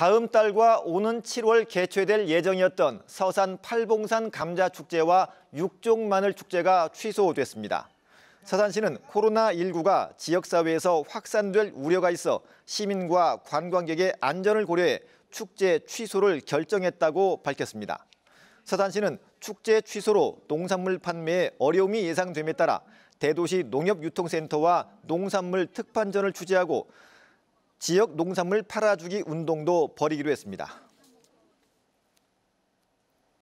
다음 달과 오는 7월 개최될 예정이었던 서산 팔봉산 감자축제와 육종 마늘축제가 취소됐습니다. 서산시는 코로나19가 지역사회에서 확산될 우려가 있어 시민과 관광객의 안전을 고려해 축제 취소를 결정했다고 밝혔습니다. 서산시는 축제 취소로 농산물 판매에 어려움이 예상됨에 따라 대도시 농협유통센터와 농산물 특판전을 추진하고 지역 농산물 팔아주기 운동도 벌이기로 했습니다.